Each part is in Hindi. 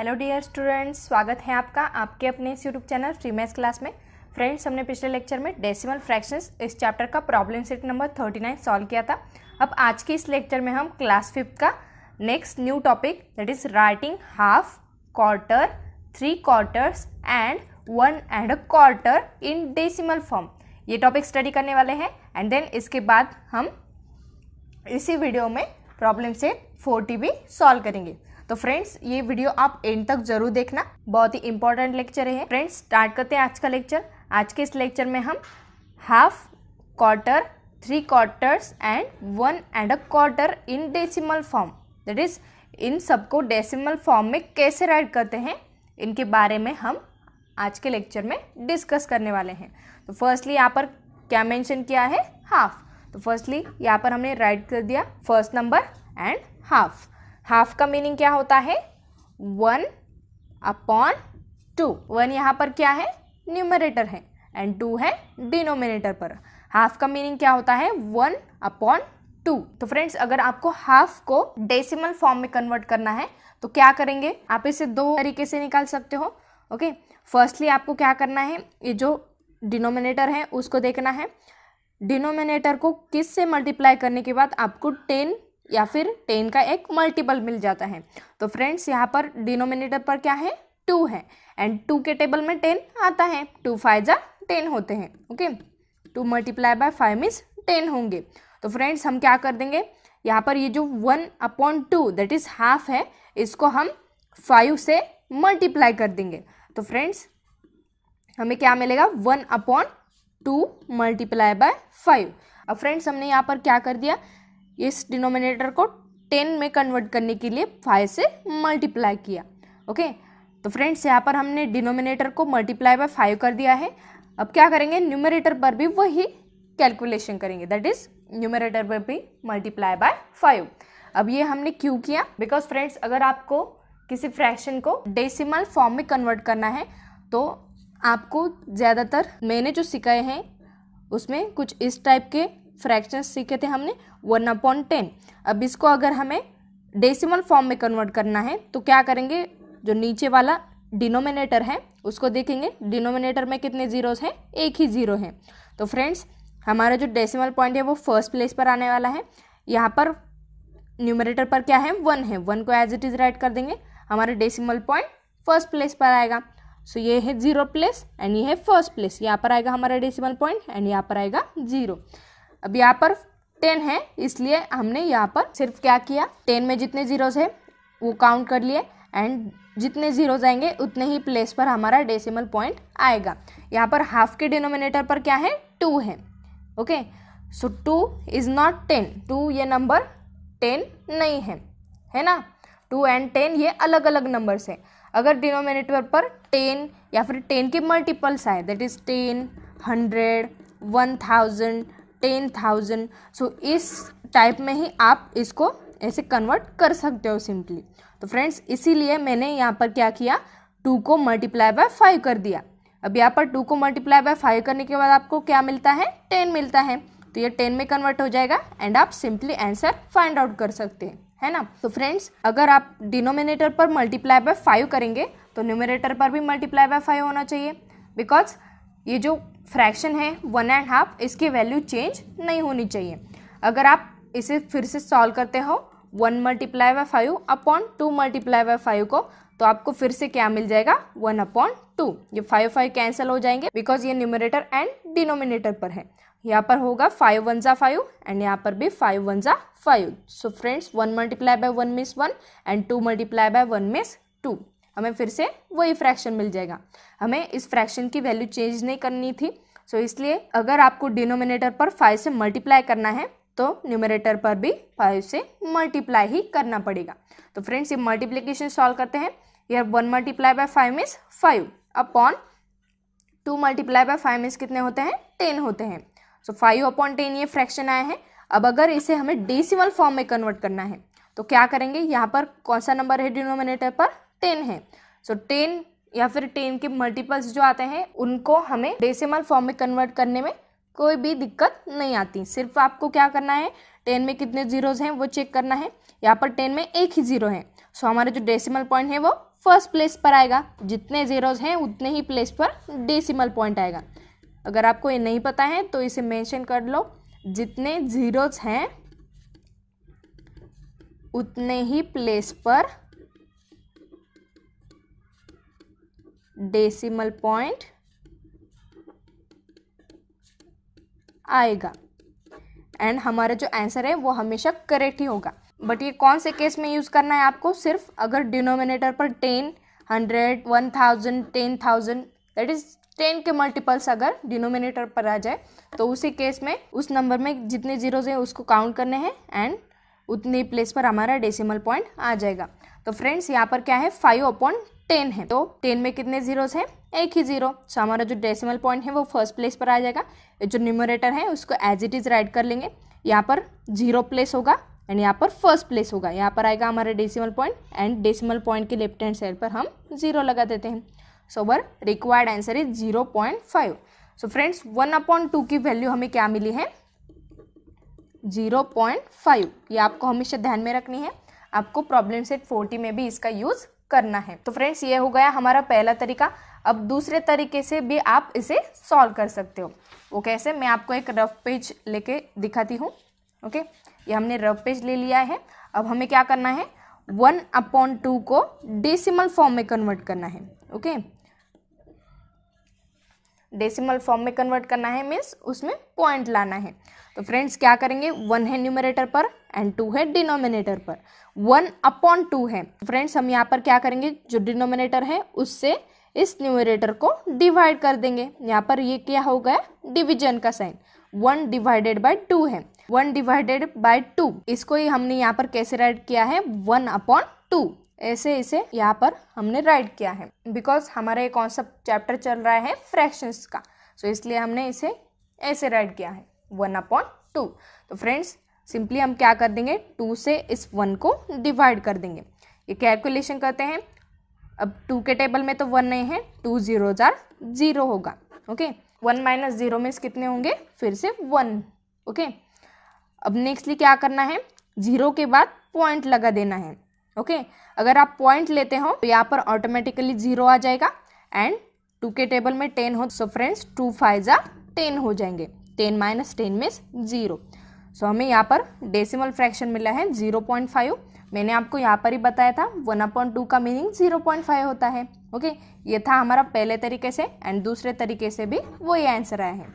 हेलो डियर स्टूडेंट्स स्वागत है आपका आपके अपने इस YouTube channel free maths class में फ्रेंड्स हमने पिछले लेक्चर में डेसिमल फ्रैक्शंस इस चैप्टर का problem set number thirty nine solve किया था अब आज के इस लेक्चर में हम क्लास फिफ्थ का next new topic that is writing half quarter three quarters and one and a quarter in decimal form ये टॉपिक स्टडी करने वाले हैं एंड देन इसके बाद हम इसी वीडियो में प्रॉब्लम सेट फोर्टी भी सॉल्व करेंगे तो फ्रेंड्स ये वीडियो आप एंड तक जरूर देखना बहुत ही इंपॉर्टेंट लेक्चर है फ्रेंड्स स्टार्ट करते हैं आज का लेक्चर आज के इस लेक्चर में हम half quarter three quarters and one and a quarter in decimal form that is इन सबको डेसिमल फॉर्म में कैसे राइट करते हैं इनके बारे में हम आज के लेक्चर में डिस्कस करने वाले हैं तो फर्स्टली यहाँ पर क्या मेंशन किया है हाफ तो फर्स्टली यहाँ पर हमने राइट कर दिया first number and half half का मीनिंग क्या होता है वन अपॉन टू वन यहाँ पर क्या है न्यूमरेटर है एंड टू है डिनोमिनेटर पर हाफ का मीनिंग क्या होता है वन अपॉन टू तो फ्रेंड्स अगर आपको हाफ को डेसिमल फॉर्म में कन्वर्ट करना है तो क्या करेंगे आप इसे दो तरीके से निकाल सकते हो ओके फर्स्टली आपको क्या करना है ये जो डिनोमिनेटर है उसको देखना है डिनोमिनेटर को किस से मल्टीप्लाई करने के बाद आपको टेन या फिर टेन का एक मल्टीपल मिल जाता है तो फ्रेंड्स यहाँ पर डिनोमिनेटर पर क्या है टू है एंड टू के टेबल में टेन आता है टू फाइव जा टेन होते हैं okay two multiply by five means ten होंगे तो फ्रेंड्स हम क्या कर देंगे यहाँ पर ये जो one upon two that is half है इसको हम फाइव से मल्टीप्लाई कर देंगे तो फ्रेंड्स हमें क्या मिलेगा one upon two multiply by five अब फ्रेंड्स हमने यहाँ पर क्या कर दिया इस डिनोमिनेटर को टेन में कन्वर्ट करने के लिए फाइव से मल्टीप्लाई किया ओके तो फ्रेंड्स यहाँ पर हमने डिनोमिनेटर को मल्टीप्लाई बाय फाइव कर दिया है अब क्या करेंगे न्यूमरेटर पर भी वही कैलकुलेशन करेंगे दैट इज न्यूमरेटर पर भी मल्टीप्लाई बाय फाइव अब ये हमने क्यों किया बिकॉज फ्रेंड्स अगर आपको किसी फ्रैक्शन को डेसिमल फॉर्म में कन्वर्ट करना है तो आपको ज़्यादातर मैंने जो सिखाए हैं उसमें कुछ इस टाइप के फ्रैक्शन सीखे थे हमने वन अपॉन टेन अब इसको अगर हमें डेसिमल फॉर्म में कन्वर्ट करना है तो क्या करेंगे जो नीचे वाला डिनोमिनेटर है उसको देखेंगे डिनोमिनेटर में कितने जीरोस हैं एक ही जीरो है तो फ्रेंड्स हमारा जो डेसिमल पॉइंट है वो फर्स्ट प्लेस पर आने वाला है यहाँ पर न्यूमरेटर पर क्या है वन है वन को एज इट इज़ राइट कर देंगे हमारा डेसिमल पॉइंट फर्स्ट प्लेस पर आएगा सो so, ये है जीरो प्लेस एंड ये है फर्स्ट प्लेस यहाँ पर आएगा हमारा डेसिमल पॉइंट एंड यहाँ पर आएगा जीरो अब यहाँ पर टेन है इसलिए हमने यहाँ पर सिर्फ क्या किया टेन में जितने ज़ीरोज़ है वो काउंट कर लिए एंड जितने ज़ीरोज़ आएंगे उतने ही प्लेस पर हमारा डेसिमल पॉइंट आएगा यहाँ पर हाफ के डिनोमिनेटर पर क्या है टू है okay so two is not ten two ये नंबर टेन नहीं है है ना टू एंड टेन ये अलग अलग नंबर्स है अगर डिनोमिनेटर पर टेन या फिर टेन के मल्टीपल्स आए that is ten hundred one thousand ten thousand so इस टाइप में ही आप इसको ऐसे कन्वर्ट कर सकते हो सिंपली तो फ्रेंड्स इसीलिए मैंने यहाँ पर क्या किया टू को मल्टीप्लाई बाय फाइव कर दिया अब यहाँ पर टू को मल्टीप्लाई बाय फाइव करने के बाद आपको क्या मिलता है टेन मिलता है तो ये टेन में कन्वर्ट हो जाएगा एंड आप सिंपली आंसर फाइंड आउट कर सकते हैं है ना तो फ्रेंड्स अगर आप डिनोमिनेटर पर मल्टीप्लाई बाय फाइव करेंगे तो न्यूमिनेटर पर भी मल्टीप्लाई बाय फाइव होना चाहिए बिकॉज ये जो फ्रैक्शन है वन एंड हाफ इसकी वैल्यू चेंज नहीं होनी चाहिए अगर आप इसे फिर से सॉल्व करते हो one multiply by five upon two multiply by five को तो आपको फिर से क्या मिल जाएगा वन अपॉन टू ये फाइव फाइव कैंसिल हो जाएंगे बिकॉज ये न्यूमिनेटर एंड डिनोमिनेटर पर है यहाँ पर होगा फाइव वन ज़ा फाइव एंड यहाँ पर भी फाइव वन ज़ा five so friends one multiply by one miss one and two multiply by one miss two हमें फिर से वही फ्रैक्शन मिल जाएगा हमें इस फ्रैक्शन की वैल्यू चेंज नहीं करनी थी सो so, इसलिए अगर आपको डिनोमिनेटर पर फाइव से मल्टीप्लाई करना है तो न्यूमिनेटर पर भी फाइव से मल्टीप्लाई ही करना पड़ेगा तो फ्रेंड्स ये मल्टीप्लीकेशन सॉल्व करते हैं यार one multiply by five means five upon two multiply by five means कितने होते हैं टेन होते हैं सो फाइव अपॉन टेन ये फ्रैक्शन आए हैं अब अगर इसे हमें डेसिमल फॉर्म में कन्वर्ट करना है तो क्या करेंगे यहाँ पर कौन सा नंबर है डिनोमिनेटर पर टेन है सो टेन या फिर टेन के मल्टीपल्स जो आते हैं उनको हमें डेसिमल फॉर्म में कन्वर्ट करने में कोई भी दिक्कत नहीं आती सिर्फ आपको क्या करना है टेन में कितने जीरोज हैं वो चेक करना है यहाँ पर टेन में एक ही जीरो है सो हमारे जो डेसिमल पॉइंट है वो फर्स्ट प्लेस पर आएगा जितने जीरोज हैं उतने ही प्लेस पर डेसिमल पॉइंट आएगा अगर आपको ये नहीं पता है तो इसे मेंशन कर लो जितने जीरोज हैं उतने ही प्लेस पर डेसिमल पॉइंट आएगा एंड हमारा जो आंसर है वो हमेशा करेक्ट ही होगा बट ये कौन से केस में यूज़ करना है आपको सिर्फ अगर डिनोमिनेटर पर ten hundred one thousand ten thousand that is ten के मल्टीपल्स अगर डिनोमिनेटर पर आ जाए तो उसी केस में उस नंबर में जितने जीरोज हैं उसको काउंट करने हैं एंड उतने प्लेस पर हमारा डेसिमल पॉइंट आ जाएगा तो फ्रेंड्स यहाँ पर क्या है फाइव अपॉन टेन है तो टेन में कितने जीरोस हैं एक ही जीरो सो हमारा जो डेसिमल पॉइंट है वो फर्स्ट प्लेस पर आ जाएगा जो न्यूमरेटर है उसको एज इट इज़ राइट कर लेंगे यहाँ पर जीरो प्लेस होगा एंड यहाँ पर फर्स्ट प्लेस होगा यहाँ पर आएगा हमारा decimal point and decimal point के लेफ्ट हैंड साइड पर हम जीरो लगा देते हैं so our required answer is zero point five so friends one upon two की वैल्यू हमें क्या मिली है जीरो पॉइंट फाइव ये आपको हमेशा ध्यान में रखनी है आपको प्रॉब्लम सेट फोर्टी में भी इसका यूज़ करना है तो फ्रेंड्स ये हो गया हमारा पहला तरीका अब दूसरे तरीके से भी आप इसे सॉल्व कर सकते हो वो कैसे मैं आपको एक रफ पेज लेके दिखाती हूँ ओके ये हमने रफ पेज ले लिया है अब हमें क्या करना है वन अपॉन टू को डेसिमल फॉर्म में कन्वर्ट करना है ओके डेसिमल फॉर्म में कन्वर्ट करना है मीन्स उसमें पॉइंट लाना है तो फ्रेंड्स क्या करेंगे वन है न्यूमरेटर पर एंड टू है डिनोमिनेटर पर वन अपॉन टू है फ्रेंड्स तो हम यहाँ पर क्या करेंगे जो डिनोमिनेटर है उससे इस न्यूमरेटर को डिवाइड कर देंगे यहाँ पर ये क्या हो गया डिविजन का sign one divided by two है वन डिवाइडेड बाई टू इसको ही हमने यहाँ पर कैसे राइट किया है वन अपॉन टू ऐसे इसे यहाँ पर हमने राइट किया है बिकॉज हमारा ये कौन सा चैप्टर चल रहा है फ्रैक्शंस का सो so, इसलिए हमने इसे ऐसे राइट किया है वन अपॉन टू तो फ्रेंड्स सिंपली हम क्या कर देंगे टू से इस वन को डिवाइड कर देंगे ये कैलकुलेशन करते हैं अब टू के टेबल में तो वन नहीं है टू जीरो जार जीरो होगा ओके वन माइनस जीरो में कितने होंगे फिर से वन ओके okay? अब नेक्स्टली क्या करना है जीरो के बाद पॉइंट लगा देना है ओके अगर आप पॉइंट लेते हो तो यहाँ पर ऑटोमेटिकली जीरो आ जाएगा एंड टू के टेबल में टेन हो सो फ्रेंड्स टू फाइव ज़ा टेन हो जाएंगे ten minus ten means zero so हमें यहाँ पर डेसिमल फ्रैक्शन मिला है जीरो पॉइंट फाइव मैंने आपको यहाँ पर ही बताया था वन अपॉइंट टू का मीनिंग जीरो पॉइंट फाइव होता है ओके okay? ये था हमारा पहले तरीके से एंड दूसरे तरीके से भी वही आंसर आया है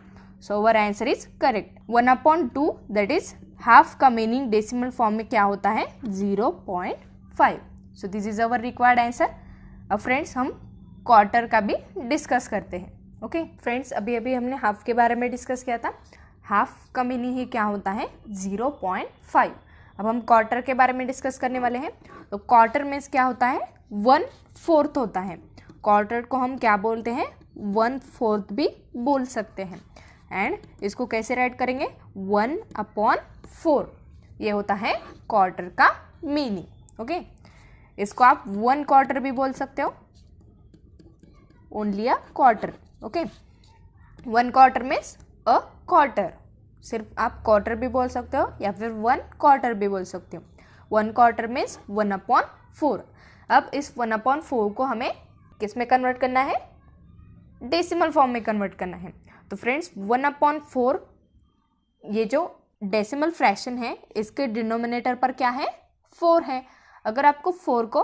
so our answer is correct one upon two that is half का मीनिंग डेसिमल फॉर्म में क्या होता है zero point five so this is our required answer अब फ्रेंड्स हम क्वार्टर का भी डिस्कस करते हैं ओके okay? फ्रेंड्स अभी अभी हमने हाफ के बारे में डिस्कस किया था हाफ का मीनिंग ही क्या होता है ज़ीरो पॉइंट फाइव अब हम क्वार्टर के बारे में डिस्कस करने वाले हैं तो क्वार्टर में क्या होता है वन फोर्थ होता है क्वार्टर को हम क्या बोलते हैं वन फोर्थ भी बोल सकते हैं एंड इसको कैसे राइट करेंगे वन अपॉन फोर ये होता है क्वार्टर का मीनिंग ओके इसको आप वन क्वार्टर भी बोल सकते हो only a quarter okay one quarter means a quarter सिर्फ आप क्वार्टर भी बोल सकते हो या फिर वन क्वार्टर भी बोल सकते हो one quarter means one upon four अब इस वन अपॉन फोर को हमें किस में कन्वर्ट करना है डेसिमल फॉर्म में कन्वर्ट करना है तो फ्रेंड्स वन अपॉन फोर ये जो डेसिमल फ्रैक्शन है इसके डिनोमिनेटर पर क्या है फोर है अगर आपको फोर को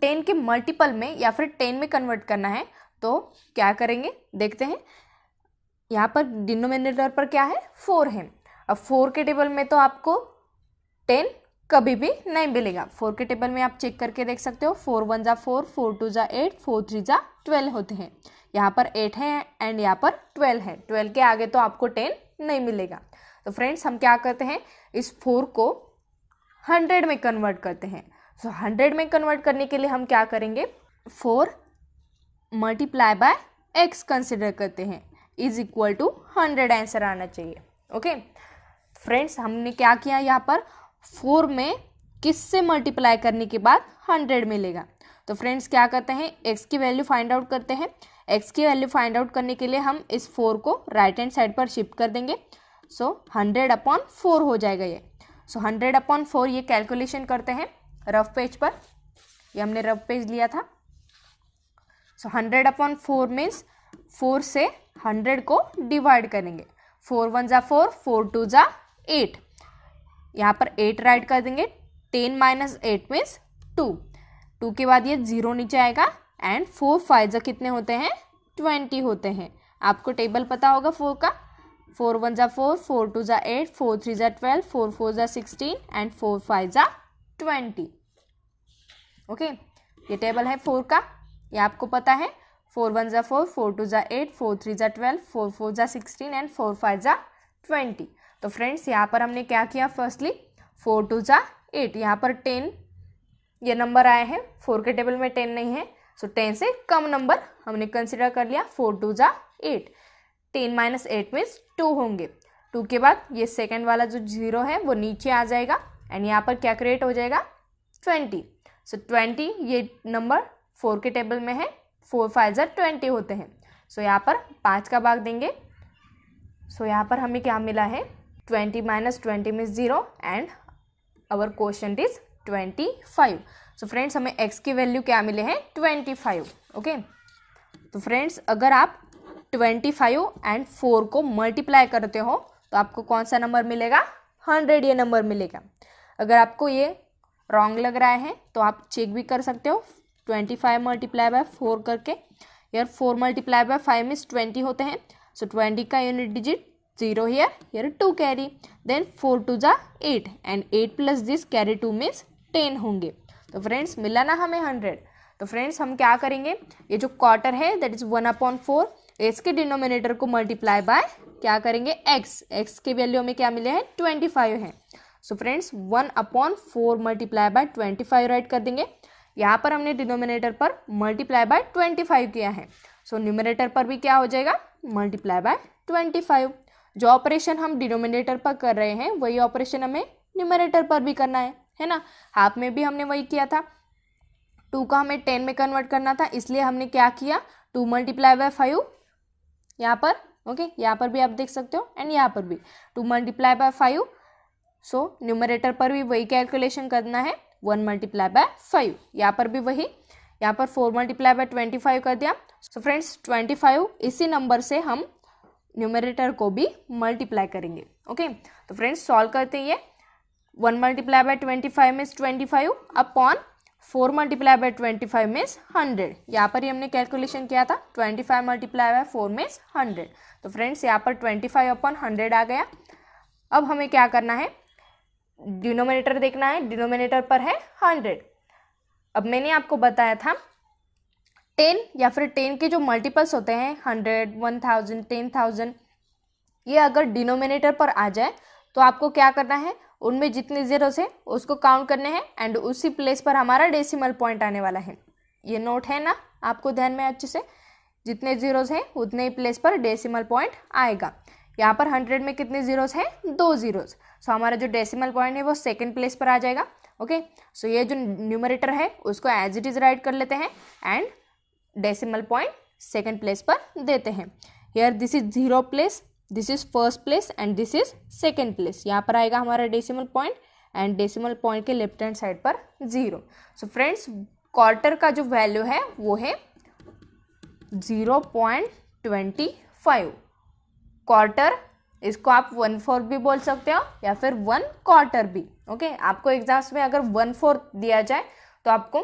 टेन के मल्टीपल में या फिर टेन में कन्वर्ट करना है तो क्या करेंगे देखते हैं यहाँ पर डिनोमिनेटर पर क्या है फोर है अब फोर के टेबल में तो आपको टेन कभी भी नहीं मिलेगा फोर के टेबल में आप चेक करके देख सकते हो फोर वन ज़ा फोर फोर टू ज़ा एट फोर थ्री ज़ा ट्वेल्व होते हैं यहाँ पर एट है एंड यहाँ पर ट्वेल्व है ट्वेल्व के आगे तो आपको टेन नहीं मिलेगा तो फ्रेंड्स हम क्या करते हैं इस फोर को हंड्रेड में कन्वर्ट करते हैं सो so, हंड्रेड में कन्वर्ट करने के लिए हम क्या करेंगे four multiply by x consider करते हैं is equal to hundred answer आना चाहिए ओके फ्रेंड्स हमने क्या किया यहाँ पर फोर में किस से मल्टीप्लाई करने के बाद हंड्रेड मिलेगा तो फ्रेंड्स क्या करते हैं एक्स की वैल्यू फाइंड आउट करते हैं एक्स की वैल्यू फाइंड आउट करने के लिए हम इस फोर को राइट हैंड साइड पर शिफ्ट कर देंगे सो हंड्रेड अपॉन फोर हो जाएगा ये सो हंड्रेड अपॉन फोर ये कैलकुलेशन करते हैं रफ पेज पर ये हमने रफ पेज लिया था so hundred upon four means four से हंड्रेड को डिवाइड करेंगे फोर वन ज़ा फोर फोर टू ज़ा एट यहाँ पर एट राइट कर देंगे ten minus eight means two two के बाद ये ज़ीरो नीचे आएगा एंड फोर फाइव ज़ा कितने होते हैं ट्वेंटी होते हैं आपको टेबल पता होगा फोर का फोर वन ज़ा फोर फोर टू ज़ा एट फोर थ्री ज़ा ट्वेल्व फोर फोर ज़ा सिक्सटीन एंड फोर फाइव ज़ा ट्वेंटी ओके ये टेबल है फोर का ये आपको पता है फोर वन ज़ा फोर फोर टू ज़ा एट फोर थ्री ज़ा ट्वेल्व फोर फोर ज़ा सिक्सटीन एंड फोर फाइव ज़ा ट्वेंटी तो फ्रेंड्स यहाँ पर हमने क्या किया फर्स्टली फोर टू ज़ा एट यहाँ पर टेन ये नंबर आए हैं फोर के टेबल में टेन नहीं है सो टेन से कम नंबर हमने कंसिडर कर लिया फोर टू ज़ा eight ten minus eight means two होंगे टू के बाद ये सेकेंड वाला जो जीरो है वो नीचे आ जाएगा एंड यहाँ पर क्या क्रिएट हो जाएगा ट्वेंटी सो ट्वेंटी ये नंबर फोर के टेबल में है फोर फाइव ज़र ट्वेंटी होते हैं सो so, यहाँ पर पाँच का भाग देंगे सो so, यहाँ पर हमें क्या मिला है ट्वेंटी माइनस ट्वेंटी में zero and our question is twenty five so friends हमें एक्स की वैल्यू क्या मिले हैं ट्वेंटी फाइव ओके तो फ्रेंड्स अगर आप ट्वेंटी फाइव एंड फोर को मल्टीप्लाई करते हो तो आपको कौन सा नंबर मिलेगा हंड्रेड ये नंबर मिलेगा अगर आपको ये रॉन्ग लग रहा है तो आप चेक भी कर सकते हो twenty five multiply by four करके यार four multiply by five means twenty होते हैं सो ट्वेंटी का यूनिट डिजिट जीरो हेयर यार two carry then four two जा eight and eight plus this carry two means ten होंगे तो फ्रेंड्स मिला ना हमें हंड्रेड तो फ्रेंड्स हम क्या करेंगे ये जो क्वार्टर है that is one upon four इसके डिनोमिनेटर को मल्टीप्लाई बाय क्या करेंगे एक्स एक्स के वैल्यू में क्या मिले हैं ट्वेंटी फाइव है so friends one upon four multiply by twenty five write कर देंगे यहाँ पर हमने डिनोमिनेटर पर मल्टीप्लाई बाय ट्वेंटी फाइव किया है सो so, न्यूमिनेटर पर भी क्या हो जाएगा मल्टीप्लाई बाय ट्वेंटी फाइव जो ऑपरेशन हम डिनोमिनेटर पर कर रहे हैं वही ऑपरेशन हमें न्यूमिनेटर पर भी करना है है ना हाफ में भी हमने वही किया था टू का हमें टेन में कन्वर्ट करना था इसलिए हमने क्या किया टू मल्टीप्लाई बाय फाइव यहाँ पर ओके यहाँ पर भी आप देख सकते हो एंड यहाँ पर भी two multiply by five so so, numerator पर भी वही कैलकुलेशन करना है वन मल्टीप्लाई बाय फाइव यहाँ पर भी वही यहाँ पर four multiply by twenty five कर दिया सो फ्रेंड्स ट्वेंटी फाइव इसी नंबर से हम न्यूमरेटर को भी मल्टीप्लाई करेंगे ओके okay? तो फ्रेंड्स सॉल्व करते हैं one multiply by twenty five means twenty five upon four multiply by twenty five means hundred यहाँ पर ही हमने कैलकुलेशन किया था twenty five multiply by four means hundred तो फ्रेंड्स यहाँ पर ट्वेंटी फाइव अपॉन हंड्रेड आ गया अब हमें क्या करना है डिनोमिनेटर देखना है डिनोमिनेटर पर है हंड्रेड अब मैंने आपको बताया था टेन या फिर टेन के जो मल्टीपल्स होते हैं hundred one thousand ten thousand ये अगर डिनोमिनेटर पर आ जाए तो आपको क्या करना है उनमें जितने जीरोस हैं उसको काउंट करने हैं एंड उसी प्लेस पर हमारा डेसिमल पॉइंट आने वाला है ये नोट है ना आपको ध्यान में अच्छे से जितने जीरोस हैं उतने ही प्लेस पर डेसिमल पॉइंट आएगा यहाँ पर हंड्रेड में कितने जीरोज हैं दो जीरोज सो so, हमारा जो डेसिमल पॉइंट है वो सेकेंड प्लेस पर आ जाएगा ओके okay? सो so, ये जो न्यूमरेटर है उसको एज इट इज़ राइट कर लेते हैं and decimal point second place पर देते हैं here this is zero place this is first place and this is second place यहाँ पर आएगा हमारा decimal point and decimal point के लेफ्ट हैंड साइड पर जीरो सो फ्रेंड्स क्वार्टर का जो वैल्यू है वो है zero point twenty five quarter इसको आप वन फोर्थ भी बोल सकते हो या फिर वन क्वार्टर भी ओके आपको एग्जाम्स में अगर वन फोर्थ दिया जाए तो आपको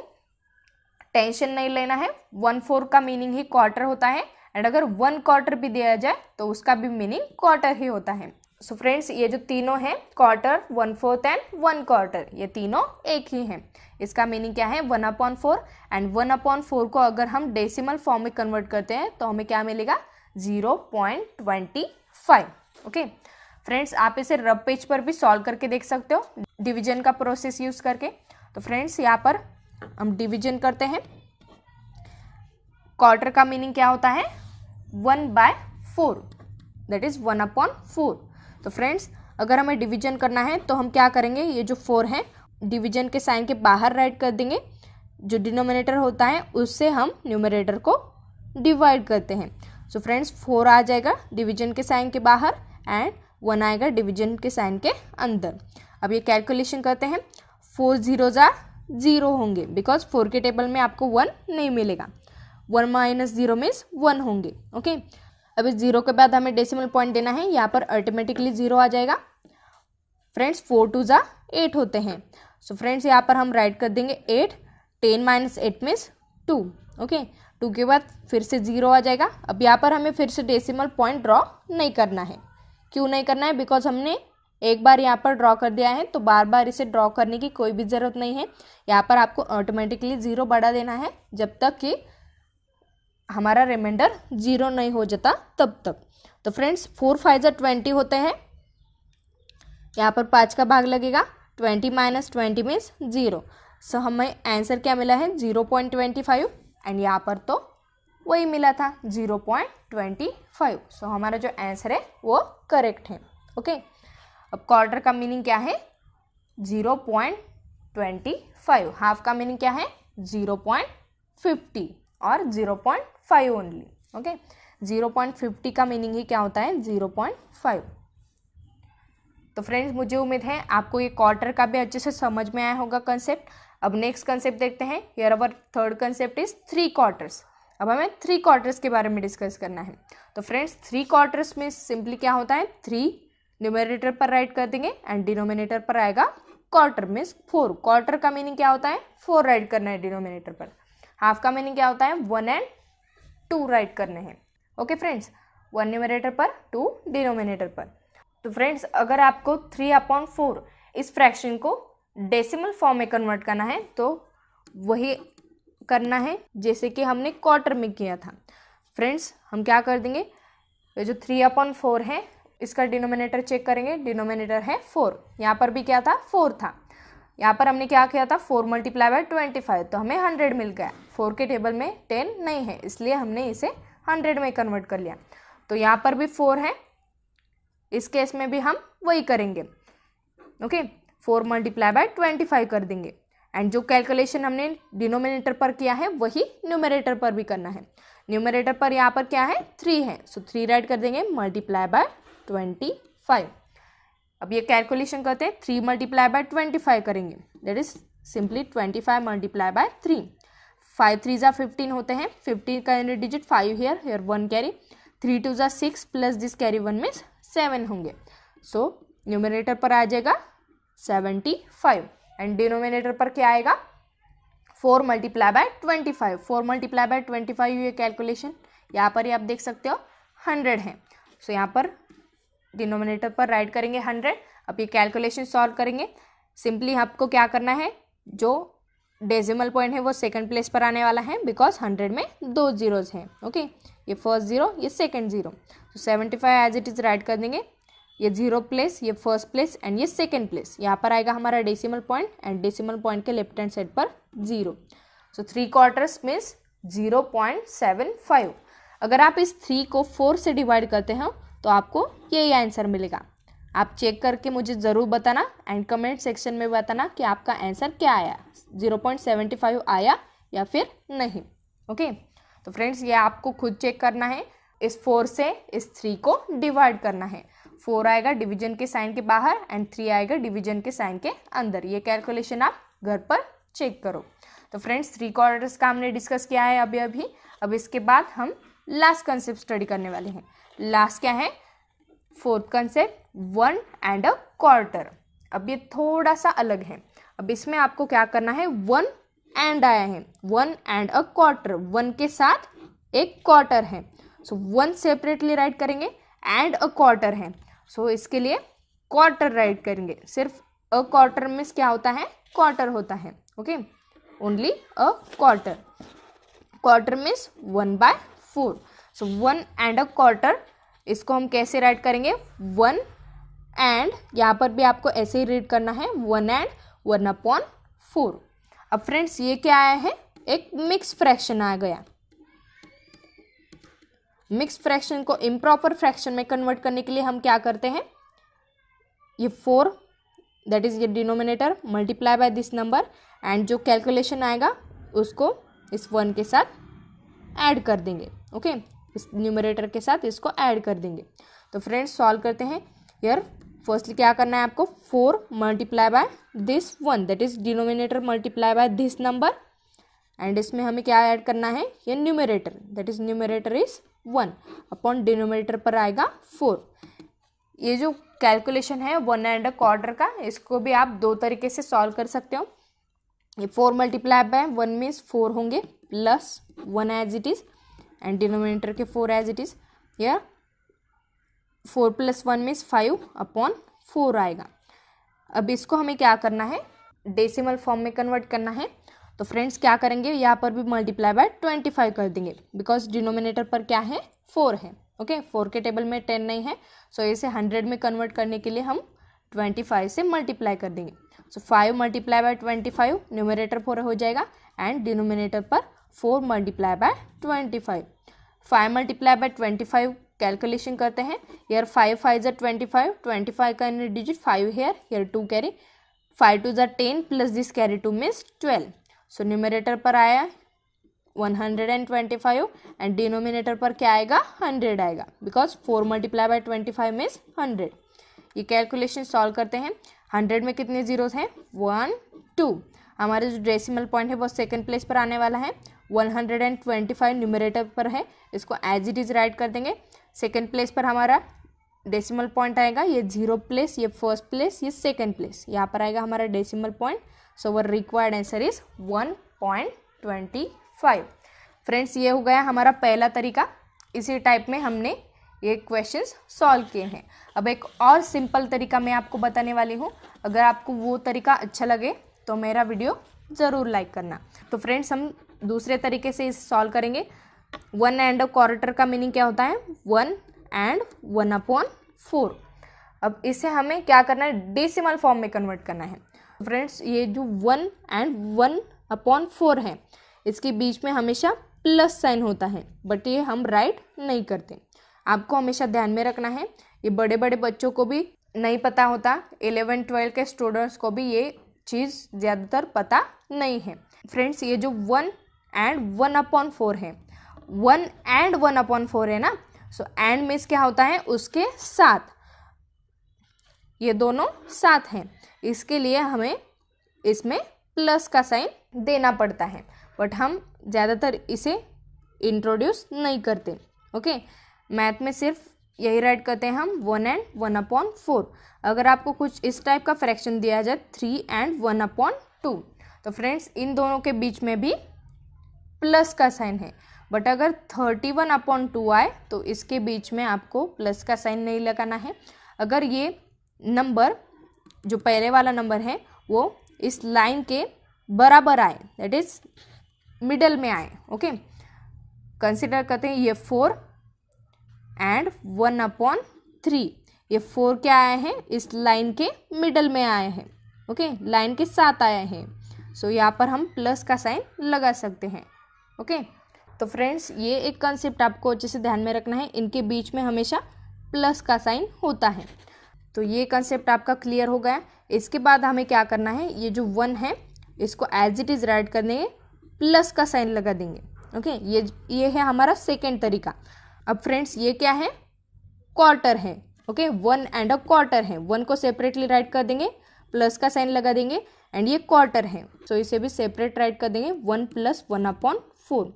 टेंशन नहीं लेना है वन फोर्थ का मीनिंग ही क्वार्टर होता है एंड अगर वन क्वार्टर भी दिया जाए तो उसका भी मीनिंग क्वार्टर ही होता है सो so फ्रेंड्स ये जो तीनों हैं quarter one fourth and one quarter ये तीनों एक ही हैं इसका मीनिंग क्या है one upon four and one upon four को अगर हम डेसिमल फॉर्म में कन्वर्ट करते हैं तो हमें क्या मिलेगा zero point twenty five okay friends आप इसे रब पेज पर भी सॉल्व करके देख सकते हो डिवीजन का प्रोसेस यूज करके तो फ्रेंड्स यहाँ पर हम डिवीजन करते हैं क्वार्टर का मीनिंग क्या होता है one by four that is one upon four तो फ्रेंड्स अगर हमें डिवीजन करना है तो हम क्या करेंगे ये जो फोर है डिवीजन के साइन के बाहर राइट कर देंगे जो डिनोमिनेटर होता है उससे हम न्यूमिनेटर को डिवाइड करते हैं सो फ्रेंड्स फोर आ जाएगा डिवीजन के साइन के बाहर एंड वन आएगा डिवीजन के साइन के अंदर अब ये कैलकुलेशन करते हैं फोर जीरो ज़ा ज़ीरो होंगे बिकॉज फोर के टेबल में आपको वन नहीं मिलेगा one minus zero means one होंगे ओके अब इस ज़ीरो के बाद हमें डेसिमल पॉइंट देना है यहाँ पर अल्टीमेटिकली ज़ीरो आ जाएगा फ्रेंड्स फोर टू ज़ा एट होते हैं सो फ्रेंड्स यहाँ पर हम राइट कर देंगे eight ten minus eight means two okay two के बाद फिर से ज़ीरो आ जाएगा अब यहाँ पर हमें फिर से डेसिमल पॉइंट ड्रॉ नहीं करना है क्यों नहीं करना है बिकॉज हमने एक बार यहाँ पर ड्रॉ कर दिया है तो बार बार इसे ड्रॉ करने की कोई भी ज़रूरत नहीं है यहाँ पर आपको ऑटोमेटिकली ज़ीरो बढ़ा देना है जब तक कि हमारा रिमाइंडर ज़ीरो नहीं हो जाता तब तक तो फ्रेंड्स फोर फाइव ज़ा ट्वेंटी होते हैं यहाँ पर पाँच का भाग लगेगा twenty minus twenty means zero so हमें आंसर क्या मिला है zero point twenty five and यहाँ पर तो वही मिला था zero point twenty five so हमारा जो आंसर है वो करेक्ट है ओके okay? अब क्वार्टर का मीनिंग क्या है zero point twenty five half का मीनिंग क्या है ज़ीरो पॉइंट फिफ्टी और zero point five only okay zero point fifty का मीनिंग ही क्या होता है ज़ीरो पॉइंट फाइव तो फ्रेंड्स मुझे उम्मीद है आपको ये क्वार्टर का भी अच्छे से समझ में आया होगा कंसेप्ट अब नेक्स्ट कंसेप्ट देखते हैं here our third concept is three quarters अब हमें थ्री क्वार्टर्स के बारे में डिस्कस करना है तो फ्रेंड्स थ्री क्वार्टर्स में सिंपली क्या होता है थ्री न्यूमिनेटर पर राइट कर देंगे एंड डिनोमिनेटर पर आएगा क्वार्टर मीन्स फोर क्वार्टर का मीनिंग क्या होता है फोर राइट करना है डिनोमिनेटर पर हाफ का मीनिंग क्या होता है वन एंड टू राइट करने हैं ओके फ्रेंड्स वन न्यूमिनेटर पर टू डिनोमिनेटर पर तो फ्रेंड्स अगर आपको थ्री अपॉन फोर इस फ्रैक्शन को डेसिमल फॉर्म में कन्वर्ट करना है तो वही करना है जैसे कि हमने क्वार्टर में किया था फ्रेंड्स हम क्या कर देंगे ये जो थ्री अपॉन फोर है इसका डिनोमिनेटर चेक करेंगे डिनोमिनेटर है फोर यहाँ पर भी क्या था फोर था यहाँ पर हमने क्या किया था four multiply by twenty five तो हमें हंड्रेड मिल गया फोर के टेबल में टेन नहीं है इसलिए हमने इसे हंड्रेड में कन्वर्ट कर लिया तो यहाँ पर भी फोर है इस केस में भी हम वही करेंगे okay four multiply by twenty five कर देंगे एंड जो कैलकुलेशन हमने डिनोमिनेटर पर किया है वही न्यूमरेटर पर भी करना है न्यूमरेटर पर यहाँ पर क्या है थ्री है सो थ्री राइट कर देंगे मल्टीप्लाई बाय ट्वेंटी फाइव अब ये कैलकुलेशन करते हैं three multiply by twenty five करेंगे that is simply twenty five multiply by three five three ज़ा फिफ्टीन होते हैं फिफ्टीन का unit digit five here here one carry three two ज़ा six plus this carry one means seven होंगे सो so, न्यूमिनेटर पर आ जाएगा सेवेंटी फाइव एंड डिनोमिनेटर पर क्या आएगा four multiply by twenty five four multiply by twenty five ये कैलकुलेशन यहाँ पर ही आप देख सकते हो हंड्रेड है सो so, यहाँ पर डिनोमिनेटर पर राइट करेंगे हंड्रेड अब ये कैलकुलेशन सॉल्व करेंगे सिंपली आपको क्या करना है जो डेजिमल पॉइंट है वो सेकंड प्लेस पर आने वाला है बिकॉज हंड्रेड में दो जीरोज़ हैं ओके ये फर्स्ट ज़ीरो ये second zero seventy five as it is write कर देंगे ये जीरो प्लेस ये फर्स्ट प्लेस एंड ये सेकेंड प्लेस यहाँ पर आएगा हमारा decimal point and decimal point के लेफ्ट हैंड साइड पर zero so three quarters means zero point seven five अगर आप इस थ्री को फोर से डिवाइड करते हैं तो आपको यही आंसर मिलेगा आप चेक करके मुझे ज़रूर बताना एंड कमेंट सेक्शन में बताना कि आपका आंसर क्या आया जीरो पॉइंट सेवेंटी फाइव आया या फिर नहीं ओके तो फ्रेंड्स ये आपको खुद चेक करना है इस फोर से इस थ्री को डिवाइड करना है फोर आएगा डिवीजन के साइन के बाहर एंड थ्री आएगा डिवीजन के साइन के अंदर ये कैलकुलेशन आप घर पर चेक करो तो फ्रेंड्स थ्री क्वार्टर्स का हमने डिस्कस किया है अभी अभी अब इसके बाद हम लास्ट कंसेप्ट स्टडी करने वाले हैं लास्ट क्या है fourth concept one and a quarter अब ये थोड़ा सा अलग है अब इसमें आपको क्या करना है वन एंड आया है one and a quarter one के साथ एक क्वार्टर है सो वन सेपरेटली राइट करेंगे एंड अ क्वार्टर है सो so, इसके लिए क्वार्टर राइट करेंगे सिर्फ अ क्वार्टर मीन्स क्या होता है क्वार्टर होता है okay only a quarter quarter means one by four so one and a quarter इसको हम कैसे राइट करेंगे वन एंड यहाँ पर भी आपको ऐसे ही रीड करना है one and one upon four अब फ्रेंड्स ये क्या आया है एक मिक्स फ्रैक्शन आ गया मिक्स फ्रैक्शन को इम्प्रॉपर फ्रैक्शन में कन्वर्ट करने के लिए हम क्या करते हैं ये फोर दैट इज़ ये denominator multiply by this number and जो कैलकुलेशन आएगा उसको इस वन के साथ ऐड कर देंगे ओके okay? इस न्यूमरेटर के साथ इसको ऐड कर देंगे तो फ्रेंड्स सॉल्व करते हैं यार फर्स्टली क्या करना है आपको four multiply by this one that is denominator multiply by this number and इसमें हमें क्या ऐड करना है ये numerator that is numerator is one upon denominator पर आएगा फोर ये जो कैलकुलेशन है वन एंड क्वार्टर का इसको भी आप दो तरीके से सॉल्व कर सकते हो ये four multiply by one means four होंगे plus one as it is and denominator के फोर एज इट इज़ या four plus one means five upon four आएगा अब इसको हमें क्या करना है डेसिमल फॉर्म में कन्वर्ट करना है तो फ्रेंड्स क्या करेंगे यहाँ पर भी मल्टीप्लाई बाय ट्वेंटी फाइव कर देंगे बिकॉज डिनोमिनेटर पर क्या है फोर है ओके okay? फोर के टेबल में टेन नहीं है सो so, इसे हंड्रेड में कन्वर्ट करने के लिए हम ट्वेंटी फाइव से मल्टीप्लाई कर देंगे so five multiply by twenty five numerator four हो जाएगा एंड डिनोमिनेटर पर four multiply by twenty five five multiply by twenty five calculation करते हैं हेयर फाइव फाइव ज़र ट्वेंटी फाइव ट्वेंटी फाइव का digit five here here two carry five two ज़र ten plus this carry two means twelve so numerator पर आया one hundred and twenty five and denominator पर क्या आएगा हंड्रेड आएगा because four multiply by twenty five means hundred ये कैलकुलेशन सॉल्व करते हैं हंड्रेड में कितने जीरोस हैं वन टू हमारे जो डेसिमल पॉइंट है वो सेकंड प्लेस पर आने वाला है one hundred and twenty five numerator पर है इसको एज इट इज़ राइट कर देंगे सेकेंड प्लेस पर हमारा डेसिमल पॉइंट आएगा ये जीरो प्लेस ये फर्स्ट प्लेस ये सेकेंड प्लेस यहाँ पर आएगा हमारा decimal point so our required answer is 1.25 friends ये हो गया हमारा पहला तरीका इसी टाइप में हमने ये क्वेश्चन सॉल्व किए हैं अब एक और सिंपल तरीका मैं आपको बताने वाली हूँ अगर आपको वो तरीका अच्छा लगे तो मेरा वीडियो ज़रूर लाइक करना तो फ्रेंड्स हम दूसरे तरीके से इसे सॉल्व करेंगे वन एंड क्वार्टर का मीनिंग क्या होता है one and one upon four अब इसे हमें क्या करना है डेसिमल फॉर्म में कन्वर्ट करना है फ्रेंड्स ये जो one and one upon four है इसके बीच में हमेशा प्लस साइन होता है बट ये हम राइट नहीं करते आपको हमेशा ध्यान में रखना है ये बड़े बड़े बच्चों को भी नहीं पता होता एलेवन ट्वेल्व के स्टूडेंट्स को भी ये चीज़ ज़्यादातर पता नहीं है फ्रेंड्स ये जो one and one upon four one one and one upon four है ना सो एंड मीन्स क्या होता है उसके साथ ये दोनों साथ हैं इसके लिए हमें इसमें प्लस का साइन देना पड़ता है बट हम ज़्यादातर इसे इंट्रोड्यूस नहीं करते ओके मैथ में सिर्फ यही राइट करते हैं हम one and one upon four अगर आपको कुछ इस टाइप का फ्रैक्शन दिया जाए three and one upon two तो फ्रेंड्स इन दोनों के बीच में भी प्लस का साइन है बट अगर थर्टी वन अपॉन टू आए तो इसके बीच में आपको प्लस का साइन नहीं लगाना है अगर ये नंबर जो पहले वाला नंबर है वो इस लाइन के बराबर आए दैट इज मिडल में आए ओके कंसिडर करते हैं ये four and one upon three ये फोर क्या आए हैं इस लाइन के मिडल में आए हैं ओके लाइन के साथ आए हैं सो so, यहाँ पर हम प्लस का साइन लगा सकते हैं ओके okay? तो फ्रेंड्स ये एक कंसेप्ट आपको अच्छे से ध्यान में रखना है इनके बीच में हमेशा प्लस का साइन होता है तो ये कंसेप्ट आपका क्लियर हो गया इसके बाद हमें क्या करना है ये जो वन है इसको एज इट इज़ राइट कर देंगे प्लस का साइन लगा देंगे ओके ये ये है हमारा सेकेंड तरीका अब फ्रेंड्स ये क्या है क्वार्टर है okay one and a quarter है वन को सेपरेटली राइट कर देंगे प्लस का साइन लगा देंगे एंड ये क्वार्टर है सो so, इसे भी सेपरेट राइट कर देंगे one plus one upon four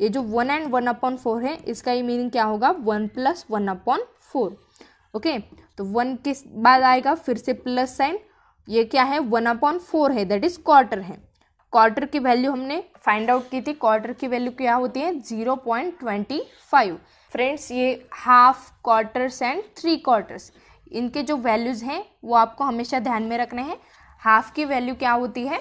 ये जो one and one upon four है इसका ये मीनिंग क्या होगा one plus one upon four okay तो वन के बाद आएगा फिर से प्लस साइन ये क्या है वन अपॉन फोर है दैट इज क्वार्टर है क्वार्टर की वैल्यू हमने फाइंड आउट की थी क्वार्टर की वैल्यू क्या होती है zero point twenty five friends ये half quarters and three quarters इनके जो वैल्यूज़ हैं वो आपको हमेशा ध्यान में रखने हैं हाफ की वैल्यू क्या होती है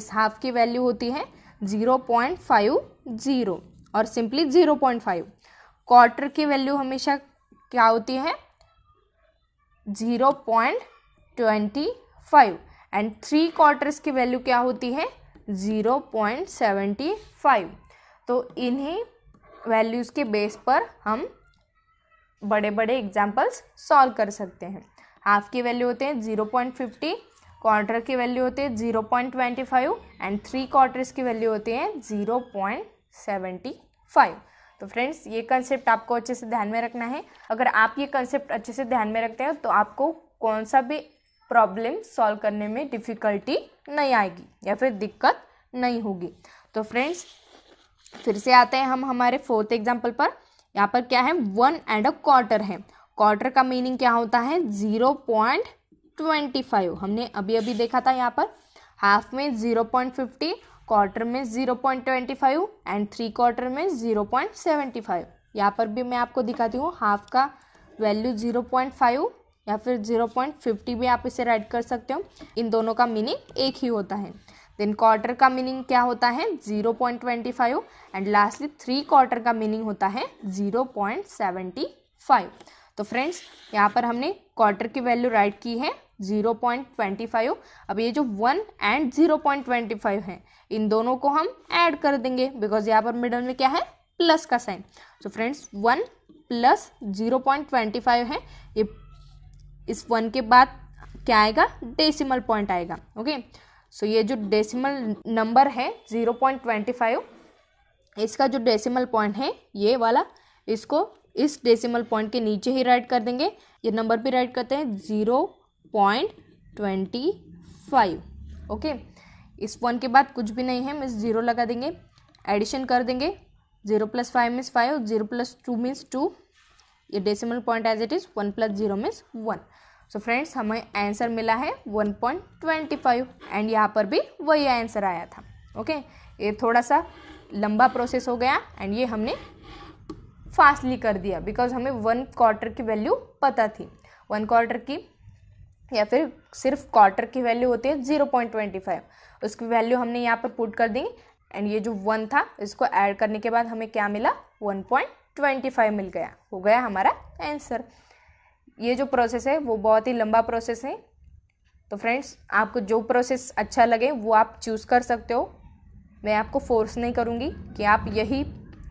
इस हाफ की वैल्यू होती है ज़ीरो पॉइंट फाइव ज़ीरो और simply zero point five quarter की वैल्यू हमेशा क्या होती है zero point twenty five and three quarters की वैल्यू क्या होती है ज़ीरो पॉइंट सेवेंटी फाइव तो इन्हीं वैल्यूज़ के बेस पर हम बड़े बड़े एग्जाम्पल्स सॉल्व कर सकते हैं हाफ की वैल्यू होते हैं ज़ीरो पॉइंट फिफ्टी क्वार्टर की वैल्यू होती है zero point twenty five and three quarters की वैल्यू होती है ज़ीरो पॉइंट सेवेंटी फाइव तो फ्रेंड्स ये कंसेप्ट आपको अच्छे से ध्यान में रखना है अगर आप ये कंसेप्ट अच्छे से ध्यान में रखते हैं तो आपको कौन सा भी प्रॉब्लम सॉल्व करने में डिफ़िकल्टी नहीं आएगी या फिर दिक्कत नहीं होगी तो फ्रेंड्स फिर से आते हैं हम हमारे फोर्थ एग्जाम्पल पर यहाँ पर क्या है वन एंड अ क्वार्टर है क्वार्टर का मीनिंग क्या होता है ज़ीरो पॉइंट ट्वेंटी फाइव हमने अभी अभी देखा था यहाँ पर हाफ में ज़ीरो पॉइंट फिफ्टी क्वार्टर में zero point twenty five and three quarter में ज़ीरो पॉइंट सेवेंटी फाइव यहाँ पर भी मैं आपको दिखाती हूँ हाफ का वैल्यू ज़ीरो पॉइंट फाइव या फिर ज़ीरो पॉइंट फिफ्टी भी आप इसे राइट कर सकते हो इन दोनों का मीनिंग एक ही होता है देन क्वार्टर का मीनिंग क्या होता है zero point twenty five and lastly three quarter का मीनिंग होता है ज़ीरो पॉइंट सेवेंटी फाइव तो फ्रेंड्स यहाँ पर हमने क्वार्टर की वैल्यू राइट की है ज़ीरो पॉइंट ट्वेंटी फाइव अब ये जो one and zero point twenty five है इन दोनों को हम ऐड कर देंगे बिकॉज यहाँ पर मिडल में क्या है प्लस का sign so friends one plus zero point twenty five है ये इस वन के बाद क्या आएगा डेसिमल पॉइंट आएगा ओके सो ये जो डेसिमल नंबर है ज़ीरो पॉइंट ट्वेंटी फाइव इसका जो डेसिमल पॉइंट है ये वाला इसको इस डेसिमल पॉइंट के नीचे ही राइट कर देंगे ये नंबर भी राइट करते हैं zero point twenty five okay इस वन के बाद कुछ भी नहीं है मिस ज़ीरो लगा देंगे एडिशन कर देंगे zero plus five means five zero plus two means two ये decimal point as it is one plus zero means one so friends हमें आंसर मिला है one point twenty five and यहाँ पर भी वही आंसर आया था ओके okay? ये थोड़ा सा लंबा प्रोसेस हो गया एंड ये हमने फास्टली कर दिया बिकॉज हमें वन क्वार्टर की वैल्यू पता थी वन क्वार्टर की या फिर सिर्फ क्वार्टर की वैल्यू होती है ज़ीरो पॉइंट ट्वेंटी फाइव उसकी वैल्यू हमने यहाँ पर पुट कर दी एंड ये जो वन था इसको ऐड करने के बाद हमें क्या मिला वन पॉइंट ट्वेंटी फाइव मिल गया हो गया हमारा आंसर ये जो प्रोसेस है वो बहुत ही लंबा प्रोसेस है तो फ्रेंड्स आपको जो प्रोसेस अच्छा लगे वो आप चूज़ कर सकते हो मैं आपको फोर्स नहीं करूँगी कि आप यही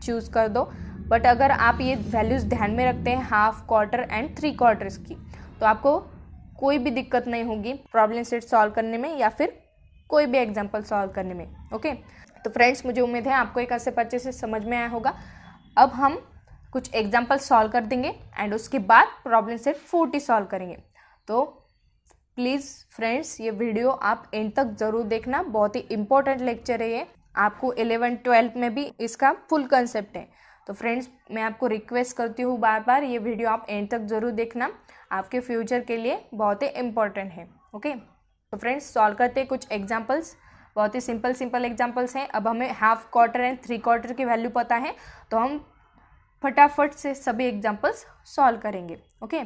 चूज़ कर दो बट अगर आप ये वैल्यूज़ ध्यान में रखते हैं half quarter and three quarters की तो आपको कोई भी दिक्कत नहीं होगी प्रॉब्लम सेट सॉल्व करने में या फिर कोई भी एग्जाम्पल सॉल्व करने में ओके तो फ्रेंड्स मुझे उम्मीद है आपको एक ऐसे पर्चे से समझ में आया होगा अब हम कुछ एग्जाम्पल सॉल्व कर देंगे एंड उसके बाद प्रॉब्लम सेट फोर्टी सॉल्व करेंगे तो प्लीज़ फ्रेंड्स ये वीडियो आप एंड तक ज़रूर देखना बहुत ही इंपॉर्टेंट लेक्चर है ये आपको एलेवन ट्वेल्थ में भी इसका फुल कंसेप्ट है तो फ्रेंड्स मैं आपको रिक्वेस्ट करती हूँ बार बार ये वीडियो आप एंड तक ज़रूर देखना आपके फ्यूचर के लिए बहुत ही इम्पॉर्टेंट है ओके तो फ्रेंड्स सॉल्व करते कुछ एग्जाम्पल्स बहुत ही सिंपल सिंपल एग्जाम्पल्स हैं अब हमें half quarter and three quarter की वैल्यू पता है तो हम फटाफट से सभी एग्जाम्पल्स सॉल्व करेंगे ओके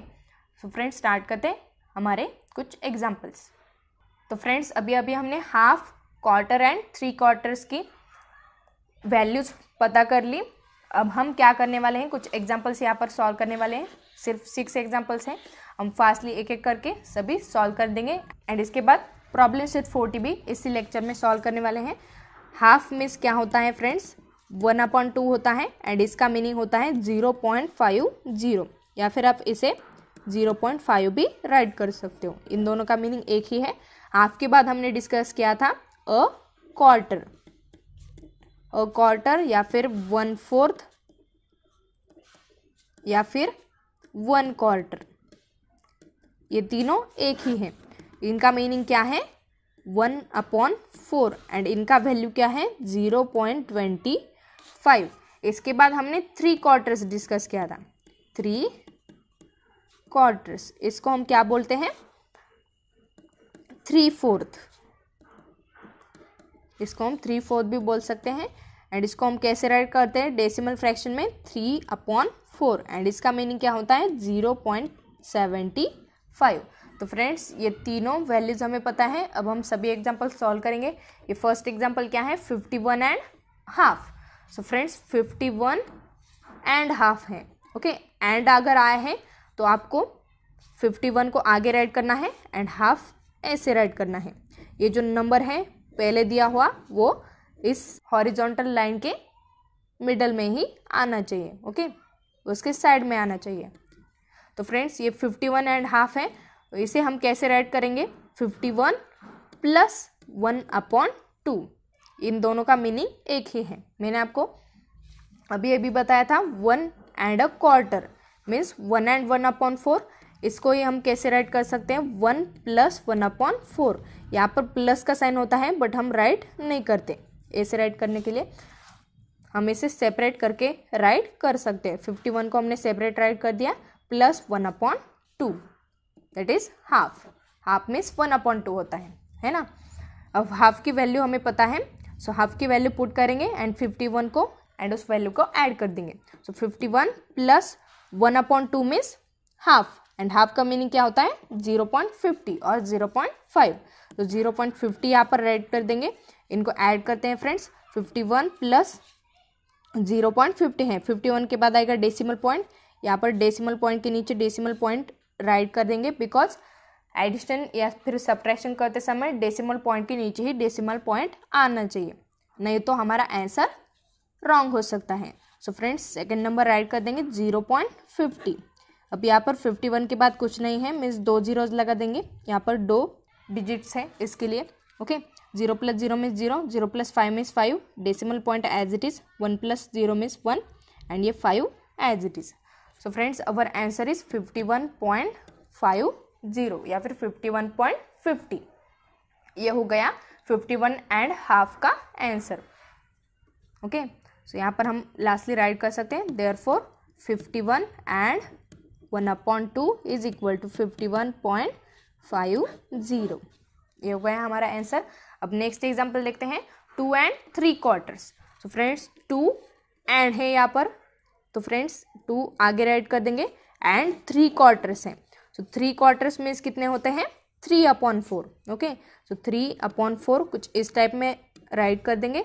तो फ्रेंड्स स्टार्ट करते हैं हमारे कुछ एग्जाम्पल्स तो फ्रेंड्स अभी अभी हमने half quarter and three quarters की वैल्यूज़ पता कर ली अब हम क्या करने वाले हैं कुछ एग्जाम्पल्स यहाँ पर सॉल्व करने वाले हैं सिर्फ सिक्स एग्जाम्पल्स हैं हम फास्टली एक एक करके सभी सॉल्व कर देंगे एंड इसके बाद प्रॉब्लम सिर्फ फोर्टी भी इसी लेक्चर में सॉल्व करने वाले हैं हाफ मिस क्या होता है फ्रेंड्स वन अपॉइंट टू होता है एंड इसका मीनिंग होता है ज़ीरो पॉइंट फाइव ज़ीरो या फिर आप इसे ज़ीरो पॉइंट फाइव भी राइट कर सकते हो इन दोनों का मीनिंग एक ही है हाफ के बाद हमने डिस्कस किया था अ क्वार्टर अ क्वार्टर या फिर वन फोर्थ या फिर वन क्वार्टर ये तीनों एक ही हैं इनका मीनिंग क्या है वन अपॉन फोर एंड इनका वैल्यू क्या है ज़ीरो पॉइंट ट्वेंटी फाइव इसके बाद हमने थ्री क्वार्टर्स डिस्कस किया था थ्री क्वार्टर्स इसको हम क्या बोलते हैं थ्री फोर्थ इसको हम थ्री फोर्थ भी बोल सकते हैं एंड इसको हम कैसे राइट करते हैं डेसिमल फ्रैक्शन में थ्री अपॉन फोर एंड इसका मीनिंग क्या होता है ज़ीरो पॉइंट सेवेंटी फाइव तो फ्रेंड्स ये तीनों वैल्यूज़ हमें पता है अब हम सभी एग्जाम्पल सॉल्व करेंगे ये फर्स्ट एग्जाम्पल क्या है fifty one and half so friends fifty one and half है ओके okay? एंड अगर आए हैं तो आपको फिफ्टी वन को आगे राइट करना है एंड हाफ ऐसे राइट करना है ये जो नंबर है पहले दिया हुआ वो इस हॉरिजॉन्टल लाइन के मिडल में ही आना चाहिए ओके okay? उस किस साइड में आना चाहिए तो फ्रेंड्स ये फिफ्टी वन एंड हाफ है तो इसे हम कैसे राइट करेंगे fifty one plus one upon two इन दोनों का मीनिंग एक ही है मैंने आपको अभी अभी बताया था one and a quarter means one and one upon four इसको ही हम कैसे राइट कर सकते हैं one plus one upon four यहाँ पर प्लस का साइन होता है बट हम राइट नहीं करते ऐसे राइट करने के लिए हम इसे सेपरेट करके राइट कर सकते हैं फिफ्टी वन को हमने सेपरेट राइट कर दिया plus one upon two that is half half means one upon two होता है है ना अब हाफ की वैल्यू हमें पता है सो so, हाफ की वैल्यू पुट करेंगे एंड फिफ्टी वन को एंड उस वैल्यू को ऐड कर देंगे so fifty one plus one upon two means half and half का मीनिंग क्या होता है जीरो पॉइंट फिफ्टी और जीरो पॉइंट फाइव तो जीरो पॉइंट फिफ्टी यहाँ पर राइड कर देंगे इनको ऐड करते हैं friends fifty one plus zero point fifty है फिफ्टी वन के बाद आएगा डेसिमल पॉइंट यहाँ पर डेसिमल पॉइंट के नीचे डेसिमल पॉइंट राइट कर देंगे बिकॉज एडिशन या फिर सब्ट्रैक्शन करते समय डेसिमल पॉइंट के नीचे ही डेसिमल पॉइंट आना चाहिए नहीं तो हमारा आंसर रॉन्ग हो सकता है so friends second number write कर देंगे जीरो पॉइंट फिफ्टी अब यहाँ पर फिफ्टी वन के बाद कुछ नहीं है मीन्स दो जीरोज लगा देंगे यहाँ पर दो डिजिट्स हैं इसके लिए okay okay? Zero plus zero means zero zero plus five means five decimal point as it is one plus zero means one and ये five as it is so friends our answer is fifty one point five zero या फिर फिफ्टी वन पॉइंट फिफ्टी ये हो गया फिफ्टी वन एंड हाफ का आंसर ओके सो यहाँ पर हम लास्टली राइट कर सकते हैं there four fifty one and one upon two is equal to fifty one point five zero ये हो गया हमारा आंसर अब नेक्स्ट एग्जाम्पल देखते हैं टू एंड थ्री क्वार्टर्स तो फ्रेंड्स टू एंड है यहाँ पर तो फ्रेंड्स टू आगे ऐड कर देंगे एंड थ्री क्वार्टर्स हैं सो थ्री क्वार्टर्स में कितने होते हैं three upon four okay so three upon four कुछ इस टाइप में राइट कर देंगे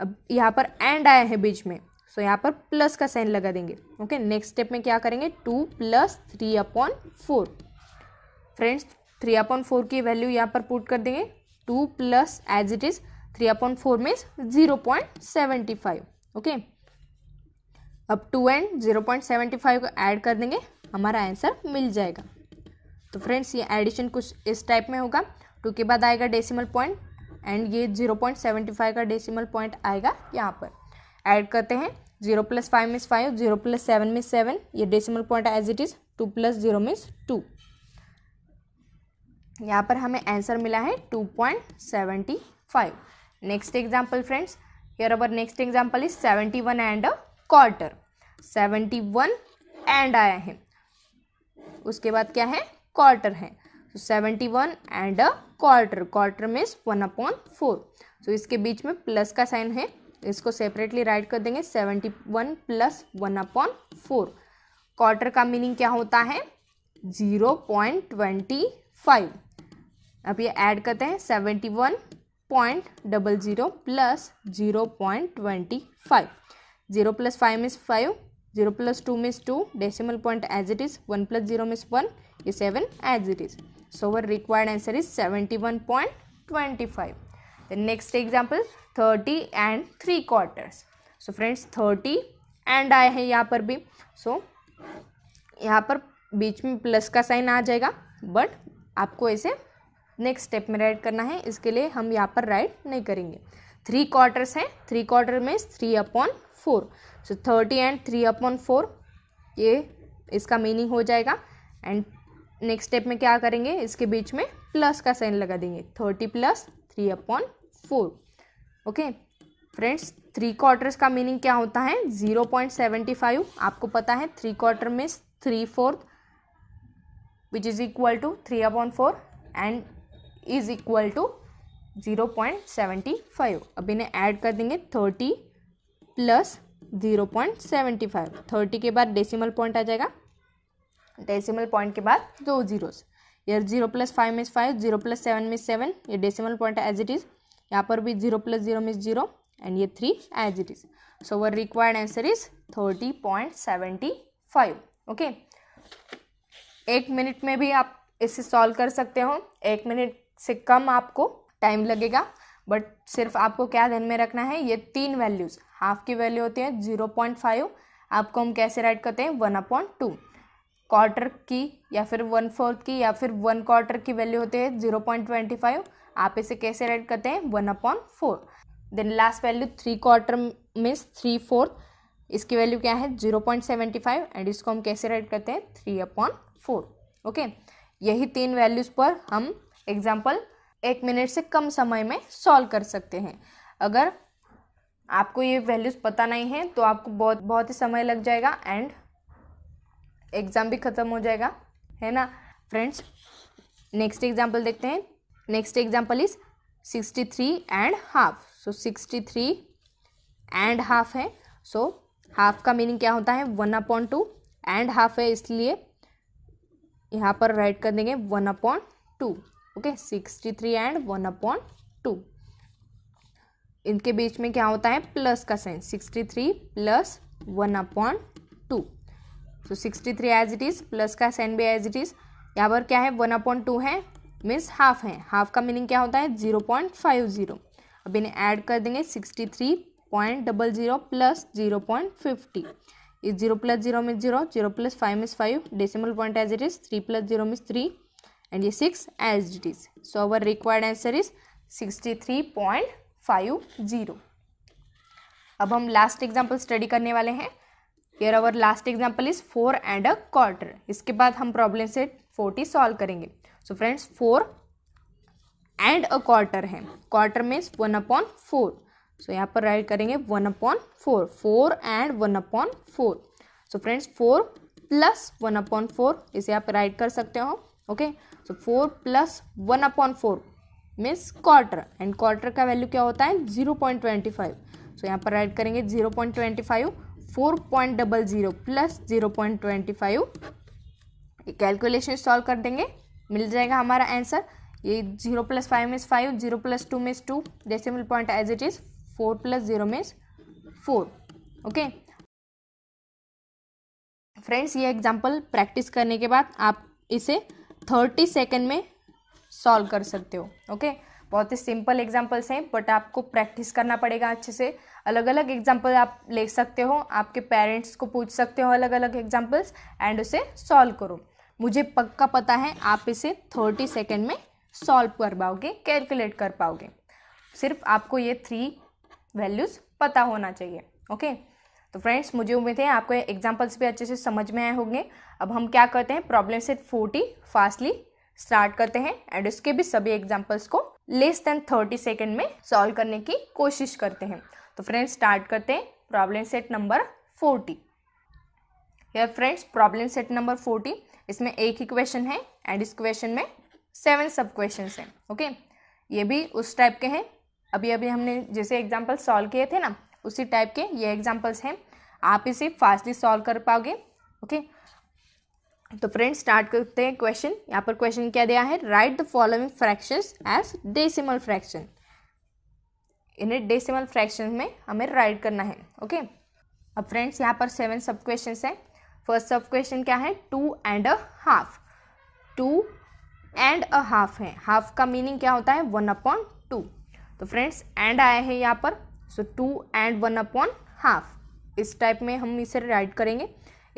अब यहाँ पर एंड आया है बीच में सो so, यहाँ पर प्लस का साइन लगा देंगे ओके नेक्स्ट स्टेप में क्या करेंगे two plus three upon four friends three upon four की वैल्यू यहाँ पर पुट कर देंगे two as it is three upon four upon zero point seventy five okay अब two and zero point seventy five को ऐड कर देंगे हमारा आंसर मिल जाएगा तो फ्रेंड्स ये एडिशन कुछ इस टाइप में होगा टू के बाद आएगा डेसिमल पॉइंट एंड ये जीरो पॉइंट सेवेंटी फाइव का डेसिमल पॉइंट आएगा यहाँ पर ऐड करते हैं जीरो प्लस फाइव मीस five zero plus seven means seven ये decimal point as it is two plus zero मीस टू यहाँ पर हमें आंसर मिला है two point seventy five next example friends next example is seventy one and a quarter seventy one and आया है उसके बाद क्या है क्वार्टर है seventy one and a quarter quarter means one upon four so इसके बीच में प्लस का साइन है इसको सेपरेटली राइट कर देंगे seventy one plus one upon four quarter का मीनिंग क्या होता है ज़ीरो पॉइंट ट्वेंटी फाइव अब ये ऐड करते हैं seventy one point double zero plus zero point twenty five zero plus five miss five zero plus two means two decimal point as it is one plus zero means one ये seven as it is required so is seventy one point twenty five next example thirty and three quarters so friends thirty and आए हैं यहाँ पर भी so यहाँ पर बीच में प्लस का साइन आ जाएगा बट आपको इसे नेक्स्ट स्टेप में राइड करना है इसके लिए हम यहाँ पर राइड नहीं करेंगे थ्री क्वार्टर्स हैं थ्री क्वार्टर में three upon four so thirty and three upon four ये इसका मीनिंग हो जाएगा एंड नेक्स्ट स्टेप में क्या करेंगे इसके बीच में प्लस का साइन लगा देंगे thirty plus three upon four okay friends three quarters का मीनिंग क्या होता है ज़ीरो पॉइंट सेवेंटी फाइव आपको पता है थ्री क्वार्टर में three fourth which is equal to three equal four and is equal to zero point seventy five अब इन्हें ऐड कर देंगे thirty plus zero point seventy five thirty के बाद डेसिमल पॉइंट आ जाएगा डेसिमल पॉइंट के बाद दो जीरोस यार zero plus five miss five zero plus seven means seven ये decimal point as it is यहाँ पर भी zero plus zero miss zero and ये three as it is so our required answer is thirty point seventy five okay एक मिनट में भी आप इसे सॉल्व कर सकते हो एक मिनट से कम आपको टाइम लगेगा बट सिर्फ आपको क्या ध्यान में रखना है ये तीन वैल्यूज़ हाफ की वैल्यू होती है ज़ीरो पॉइंट फाइव आपको हम कैसे राइट करते हैं वन अपॉइंट टू क्वार्टर की या फिर वन फोर्थ की या फिर वन क्वार्टर की वैल्यू होती है ज़ीरो पॉइंट ट्वेंटी फाइव आप इसे कैसे राइट करते हैं one upon four then last value three quarter means three fourth इसकी वैल्यू क्या है zero point seventy five and इसको हम कैसे राइट करते हैं थ्री अपॉन फोर ओके यही तीन वैल्यूज़ पर हम एग्जाम्पल एक मिनट से कम समय में सॉल्व कर सकते हैं अगर आपको ये वैल्यूज़ पता नहीं है तो आपको बहुत बहुत ही समय लग जाएगा एंड एग्ज़ाम भी ख़त्म हो जाएगा है ना फ्रेंड्स नेक्स्ट एग्जाम्पल देखते हैं next example is sixty three and half so sixty three and half है सो so, हाफ का मीनिंग क्या होता है one upon two and half है इसलिए यहाँ पर राइट कर देंगे one upon two okay sixty three and one upon two इनके बीच में क्या होता है प्लस का sign sixty three plus one upon two so sixty three as it is plus का साइन भी एज इट इज़ यहाँ पर क्या है वन अपॉन टू है मीन्स हाफ है हाफ का मीनिंग क्या होता है जीरो पॉइंट फाइव जीरो अब इन्हें ऐड कर देंगे sixty three point double zero plus zero point fifty is zero zero plus five 0 five decimal point as it is three plus zero is three and ये six as it is so our required answer is sixty three point five zero अब हम लास्ट एग्जाम्पल स्टडी करने वाले हैं here our last example is four and a quarter इसके बाद हम प्रॉब्लम से फोर्टी सॉल्व करेंगे so friends four and a quarter है quarter means one upon four so यहाँ पर राइट करेंगे one upon four four and one upon four so friends four plus one upon four इसे आप राइट कर सकते हो okay so four plus one upon four means quarter and quarter का वैल्यू क्या होता है zero point twenty five so यहाँ पर राइट करेंगे zero point twenty five four point double zero plus zero point twenty five calculation solve कर देंगे मिल जाएगा हमारा आंसर ये जीरो प्लस फाइव मीस फाइव जीरो प्लस टू मीस two decimal point as it is four plus zero means four okay friends ये एग्जाम्पल प्रैक्टिस करने के बाद आप इसे थर्टी सेकेंड में सॉल्व कर सकते हो ओके बहुत ही सिंपल एग्जाम्पल्स हैं बट आपको प्रैक्टिस करना पड़ेगा अच्छे से अलग अलग एग्जाम्पल आप ले सकते हो आपके पेरेंट्स को पूछ सकते हो अलग अलग एग्जाम्पल्स एंड उसे सॉल्व करो मुझे पक्का पता है आप इसे थर्टी सेकेंड में सॉल्व कर पाओगे कैलकुलेट कर पाओगे सिर्फ आपको ये थ्री वैल्यूज़ पता होना चाहिए ओके तो फ्रेंड्स मुझे उम्मीद है आपको एग्जाम्पल्स भी अच्छे से समझ में आए होंगे अब हम क्या करते हैं problem set forty fastly start करते हैं एंड उसके भी सभी एग्जाम्पल्स को लेस देन थर्टी सेकेंड में सॉल्व करने की कोशिश करते हैं तो फ्रेंड्स स्टार्ट करते हैं प्रॉब्लम सेट नंबर फोर्टी यार friends problem set number forty इसमें एक ही क्वेश्चन है एंड इस क्वेश्चन में सेवन सब क्वेश्चन हैं ओके ये भी उस टाइप के हैं अभी अभी हमने जैसे एग्जाम्पल सॉल्व किए थे ना उसी टाइप के ये एग्जाम्पल्स हैं आप इसे फास्टली सॉल्व कर पाओगे ओके तो फ्रेंड्स स्टार्ट करते हैं क्वेश्चन यहाँ पर क्वेश्चन क्या दिया है write the following fractions as decimal fraction इन्हें डेसिमल फ्रैक्शन में हमें राइट करना है ओके अब फ्रेंड्स यहाँ पर सेवन सब क्वेश्चन हैं फर्स्ट सब क्वेश्चन क्या है two and a half two and a half है हाफ का मीनिंग क्या होता है वन अपॉन तो फ्रेंड्स एंड आया है यहाँ पर so two and one upon half इस टाइप में हम इसे राइट करेंगे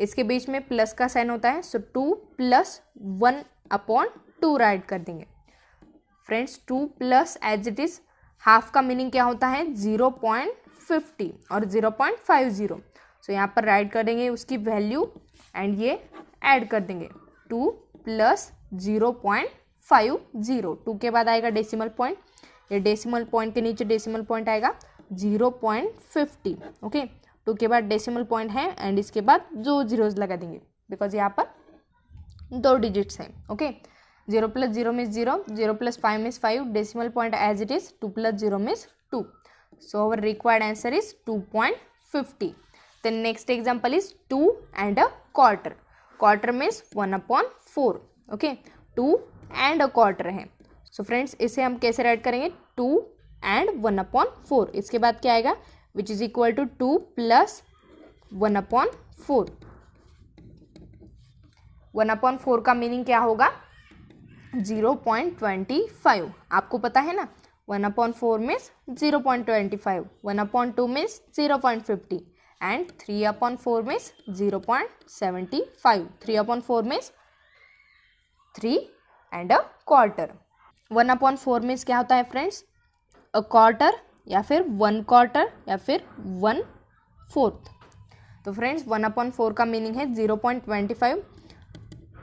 इसके बीच में प्लस का साइन होता है so two plus one upon two write कर देंगे friends two plus as it is half का मीनिंग क्या होता है ज़ीरो पॉइंट फिफ्टी और zero point five zero so यहाँ पर राइट कर देंगे उसकी वैल्यू एंड ये ऐड कर देंगे two plus zero point five zero two के बाद आएगा डेसिमल पॉइंट ये डेसिमल पॉइंट के नीचे डेसिमल पॉइंट आएगा zero point fifty okay two के बाद डेसिमल पॉइंट है एंड इसके बाद जो जीरोज लगा देंगे बिकॉज यहाँ पर दो डिजिट्स हैं okay zero plus zero miss zero zero plus five miss five decimal point as it is two plus zero miss two so our required answer is two point fifty then next example is two and a quarter quarter means one upon four okay two and a quarter है सो फ्रेंड्स इसे हम कैसे राइट करेंगे two and one upon four इसके बाद क्या आएगा which is equal to two plus one upon four one upon four का मीनिंग क्या होगा जीरो पॉइंट ट्वेंटी फाइव आपको पता है ना one upon four means zero point twenty five one upon two means zero point fifty and three upon four means zero point seventy five three upon four means three and a quarter one upon four means क्या होता है फ्रेंड्स अ क्वार्टर या फिर वन क्वार्टर या फिर वन फोर्थ तो फ्रेंड्स वन अपॉन फोर का मीनिंग है zero point twenty five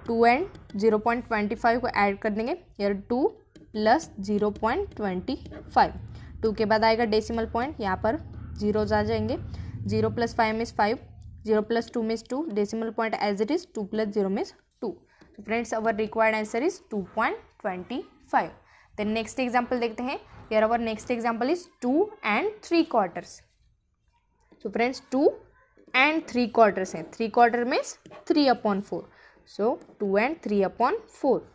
two and zero point twenty five को ऐड कर देंगे यार two plus zero point twenty five two के बाद आएगा डेसिमल पॉइंट यहाँ पर जीरोज आ जाएंगे जीरो प्लस फाइव मीस फाइव जीरो प्लस टू मीस two decimal point as it is two plus zero मीस two friends our required answer is two point twenty five then next example देखते हैं यार our next example is two and three quarters so friends two and three quarters हैं three quarter means three upon four so two and three upon four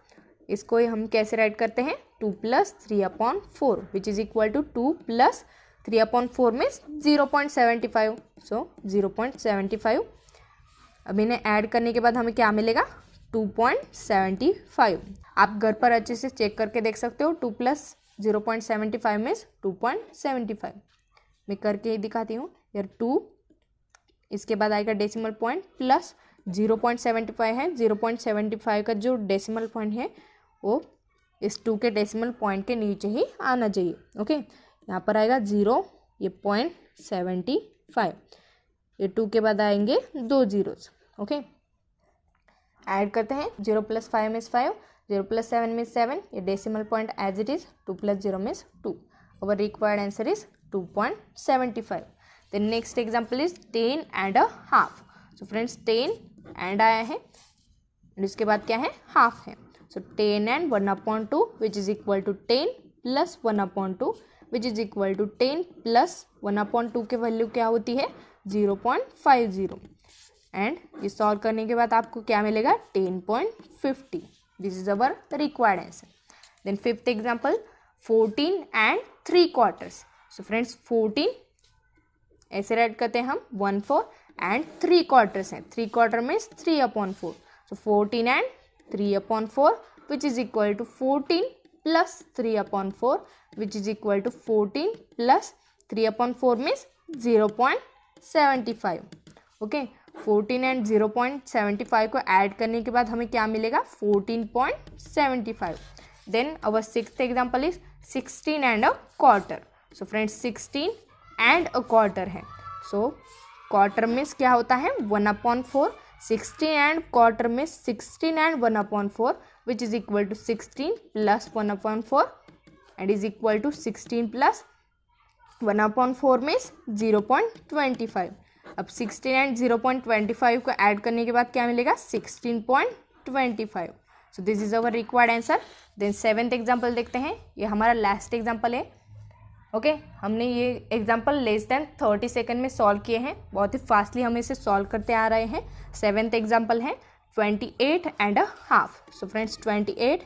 इसको हम कैसे राइट करते हैं two plus three upon four which is equal to two plus three upon four means zero point seventy five so zero point seventy five अब इन्हें ऐड करने के बाद हमें क्या मिलेगा टू पॉइंट सेवेंटी फाइव आप घर पर अच्छे से चेक करके देख सकते हो two plus zero point seventy five means two point seventy five मैं करके ही दिखाती हूँ यार टू इसके बाद आएगा decimal point plus zero point seventy five है जीरो पॉइंट सेवेंटी फाइव का जो डेसिमल पॉइंट है वो इस टू के डेसिमल पॉइंट के नीचे ही आना चाहिए ओके यहाँ पर आएगा ज़ीरो ये पॉइंट सेवेंटी फाइव ये टू के बाद आएंगे दो जीरोज ओके ऐड करते हैं zero plus five is five 0 plus 7 means 7 your decimal point as it is 2 plus 0 means 2 our required answer is 2.75 the next example is 10 and a half so friends 10 and आया है एंड उसके बाद क्या है हाफ है so ten and one upon two which is equal to ten plus one upon two which is equal to ten plus one upon two की वैल्यू क्या होती है zero point five zero and ये सॉल्व करने के बाद आपको क्या मिलेगा ten point fifty This is our required answer. Then fifth example 14 and 3 quarters. So friends 14 ऐसे राइट करते हैं हम one four and three quarters हैं three quarter means three upon four so fourteen and three upon four which is equal to fourteen plus three upon four which is equal to fourteen plus three upon four means zero point seventy five okay fourteen and zero point seventy five को ऐड करने के बाद हमें क्या मिलेगा fourteen point seventy five then our six example is sixteen and a quarter so friends sixteen and a quarter है सो क्वार्टर मीन्स क्या होता है one upon four sixteen and quarter में sixteen and one upon four which is equal to sixteen plus one upon four and is equal to sixteen plus one upon four means zero point twenty five अब sixteen and zero point twenty five को ऐड करने के बाद क्या मिलेगा sixteen point twenty five so this is our required answer then seventh example देखते हैं ये हमारा लास्ट एग्जाम्पल है ओके okay, हमने ये example less than thirty second में सॉल्व किए हैं बहुत ही फास्टली हम इसे सॉल्व करते आ रहे हैं सेवेंथ एग्जाम्पल है twenty eight and a half so friends twenty eight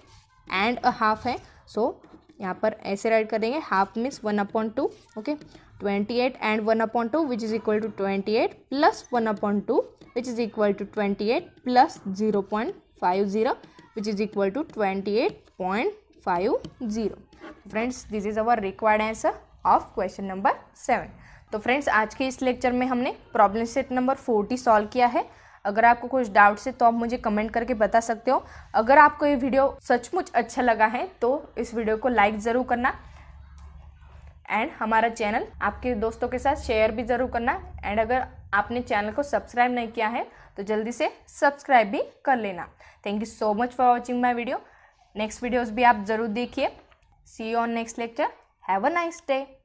and a half है सो so, यहाँ पर ऐसे राइड करेंगे half means one upon two okay twenty eight and one upon two which is equal to twenty eight plus one upon two which is equal to twenty eight plus zero point five zero which is equal to twenty eight point five zero friends this is our required answer of question number seven तो फ्रेंड्स आज के इस लेक्चर में हमने problem set number forty solve किया है अगर आपको कुछ डाउट्स है तो आप मुझे कमेंट करके बता सकते हो अगर आपको ये वीडियो सचमुच अच्छा लगा है तो इस वीडियो को लाइक ज़रूर करना एंड हमारा चैनल आपके दोस्तों के साथ शेयर भी ज़रूर करना एंड अगर आपने चैनल को सब्सक्राइब नहीं किया है तो जल्दी से सब्सक्राइब भी कर लेना thank you so much for watching my video next videos भी आप ज़रूर देखिए see you on next lecture have a nice day